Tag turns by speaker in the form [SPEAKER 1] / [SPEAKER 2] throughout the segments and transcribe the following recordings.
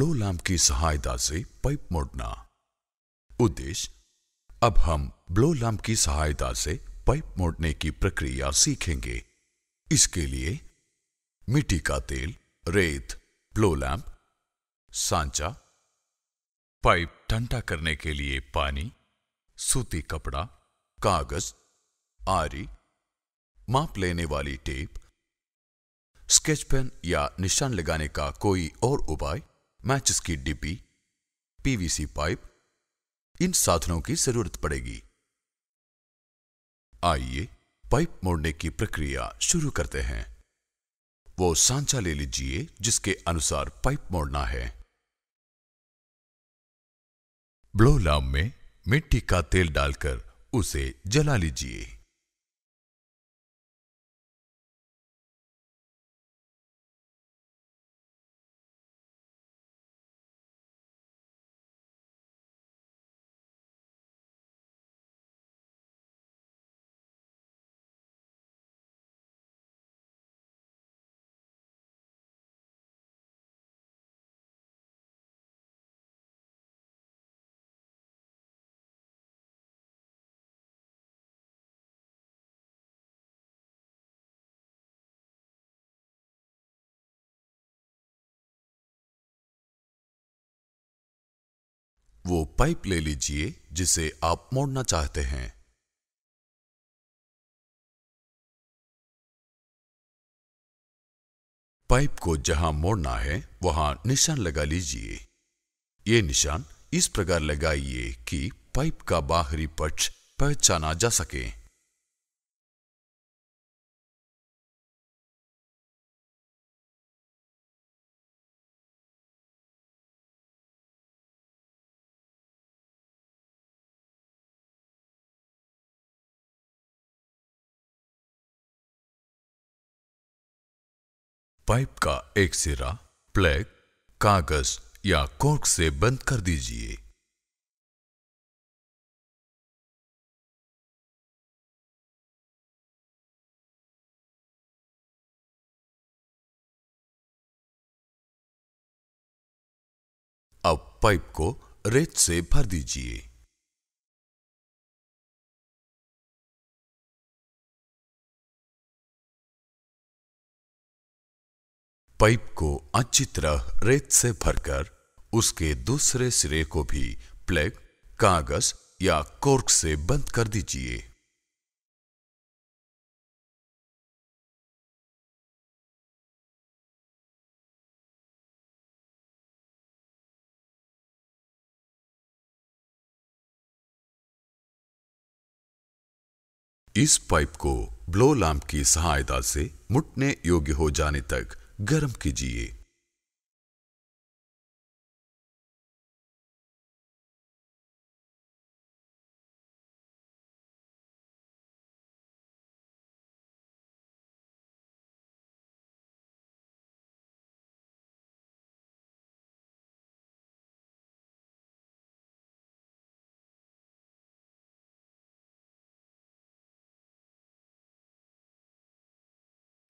[SPEAKER 1] glow lamp की सहायता से पाइप मोड़ना उद्देश्य अब हम ब्लो लैम्प की सहायता से पाइप मोड़ने की प्रक्रिया सीखेंगे इसके लिए मिट्टी का तेल रेत ब्लो लैम्प सांचा पाइप ठंडा करने के लिए पानी सूती कपड़ा कागज आरी माप लेने वाली टेप स्केच पेन या निशान लगाने का कोई और उपाय मैचेस की डीपी पीवीसी पाइप इन साधनों की जरूरत पड़ेगी आइए पाइप मोड़ने की प्रक्रिया शुरू करते हैं वो सांचा ले लीजिए जिसके अनुसार पाइप मोड़ना है ब्लोलाम में मिट्टी का तेल डालकर उसे जला लीजिए
[SPEAKER 2] वो पाइप ले लीजिए जिसे आप मोड़ना चाहते हैं
[SPEAKER 1] पाइप को जहां मोड़ना है वहां निशान लगा लीजिए ये निशान इस प्रकार लगाइए कि पाइप का बाहरी पक्ष पहचाना जा सके
[SPEAKER 2] पाइप का एक सिरा प्लेग कागज या कोर्क से बंद कर दीजिए अब पाइप को रेत से भर दीजिए
[SPEAKER 1] पाइप को अच्छी तरह रेत से भरकर उसके दूसरे सिरे को भी प्लेग कागज या कोर्क से बंद कर दीजिए इस पाइप को ब्लो लैंप की सहायता से मुटने योग्य हो जाने तक गर्म कीजिए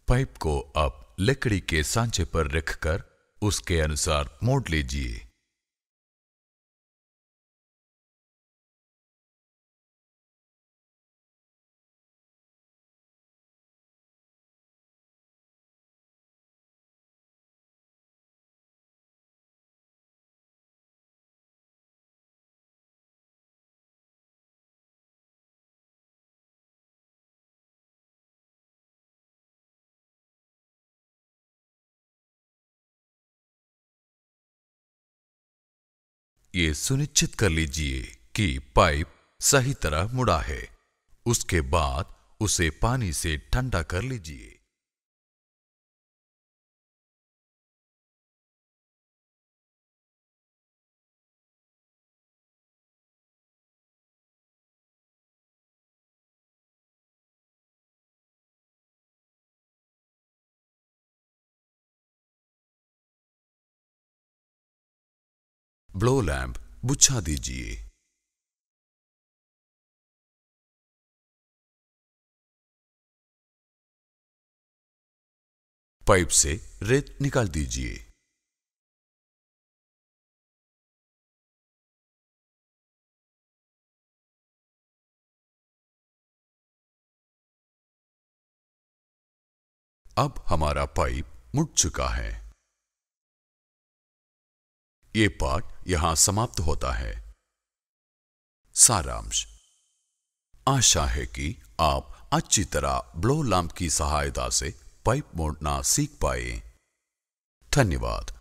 [SPEAKER 2] पाइप को आप लकड़ी के सांचे पर रखकर उसके अनुसार मोड़ लीजिए ये सुनिश्चित
[SPEAKER 1] कर लीजिए कि पाइप सही तरह मुड़ा है उसके बाद उसे पानी से ठंडा कर लीजिए
[SPEAKER 2] ब्लो लैंप बुझा दीजिए पाइप से रेत निकाल दीजिए अब हमारा पाइप मुड़ चुका
[SPEAKER 1] है ये पाठ यहां समाप्त होता है सारांश आशा है कि आप अच्छी तरह ब्लो लैंप की सहायता से पाइप मोड़ना सीख पाए धन्यवाद